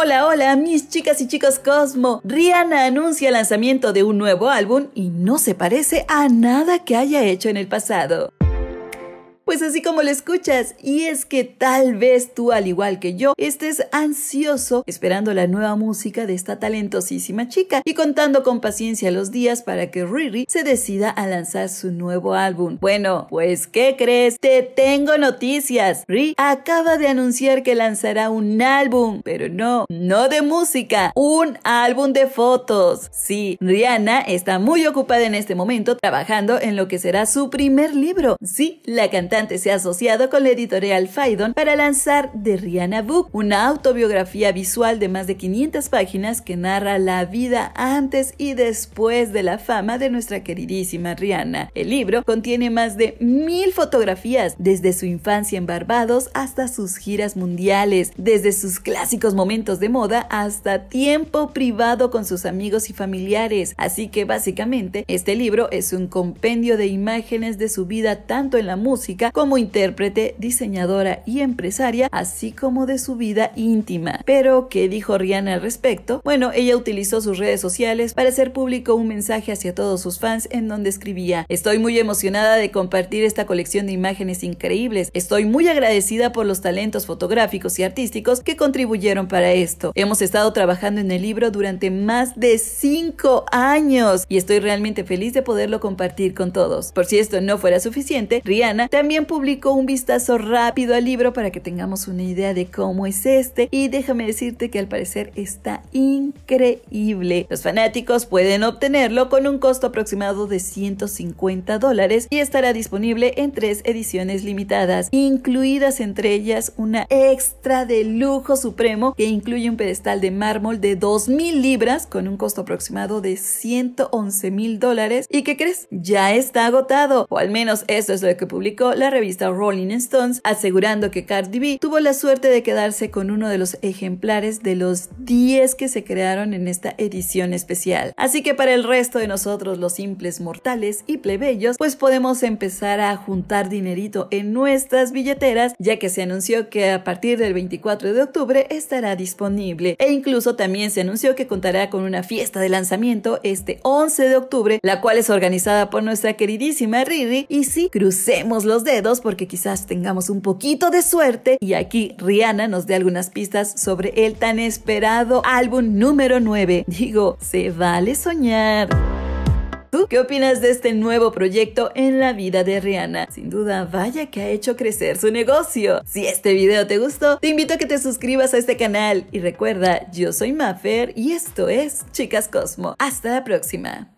Hola, hola, mis chicas y chicos Cosmo. Rihanna anuncia el lanzamiento de un nuevo álbum y no se parece a nada que haya hecho en el pasado así como lo escuchas. Y es que tal vez tú, al igual que yo, estés ansioso esperando la nueva música de esta talentosísima chica y contando con paciencia los días para que Riri se decida a lanzar su nuevo álbum. Bueno, pues ¿qué crees? Te tengo noticias. Riri acaba de anunciar que lanzará un álbum, pero no, no de música, un álbum de fotos. Sí, Rihanna está muy ocupada en este momento trabajando en lo que será su primer libro. Sí, la cantante se ha asociado con la editorial Faidon para lanzar The Rihanna Book, una autobiografía visual de más de 500 páginas que narra la vida antes y después de la fama de nuestra queridísima Rihanna. El libro contiene más de mil fotografías, desde su infancia en Barbados hasta sus giras mundiales, desde sus clásicos momentos de moda hasta tiempo privado con sus amigos y familiares. Así que básicamente este libro es un compendio de imágenes de su vida tanto en la música como intérprete, diseñadora y empresaria, así como de su vida íntima. Pero, ¿qué dijo Rihanna al respecto? Bueno, ella utilizó sus redes sociales para hacer público un mensaje hacia todos sus fans en donde escribía, estoy muy emocionada de compartir esta colección de imágenes increíbles, estoy muy agradecida por los talentos fotográficos y artísticos que contribuyeron para esto. Hemos estado trabajando en el libro durante más de 5 años y estoy realmente feliz de poderlo compartir con todos. Por si esto no fuera suficiente, Rihanna también publicó un vistazo rápido al libro para que tengamos una idea de cómo es este y déjame decirte que al parecer está increíble. Los fanáticos pueden obtenerlo con un costo aproximado de 150 dólares y estará disponible en tres ediciones limitadas, incluidas entre ellas una extra de lujo supremo que incluye un pedestal de mármol de 2.000 libras con un costo aproximado de 111 mil dólares. ¿Y que crees? Ya está agotado, o al menos eso es lo que publicó la revista Rolling Stones, asegurando que Cardi B tuvo la suerte de quedarse con uno de los ejemplares de los 10 que se crearon en esta edición especial. Así que para el resto de nosotros los simples mortales y plebeyos, pues podemos empezar a juntar dinerito en nuestras billeteras, ya que se anunció que a partir del 24 de octubre estará disponible. E incluso también se anunció que contará con una fiesta de lanzamiento este 11 de octubre, la cual es organizada por nuestra queridísima Riri. Y sí, crucemos los dedos dos porque quizás tengamos un poquito de suerte y aquí Rihanna nos dé algunas pistas sobre el tan esperado álbum número 9. Digo, se vale soñar. ¿Tú qué opinas de este nuevo proyecto en la vida de Rihanna? Sin duda, vaya que ha hecho crecer su negocio. Si este video te gustó, te invito a que te suscribas a este canal. Y recuerda, yo soy Mafer y esto es Chicas Cosmo. Hasta la próxima.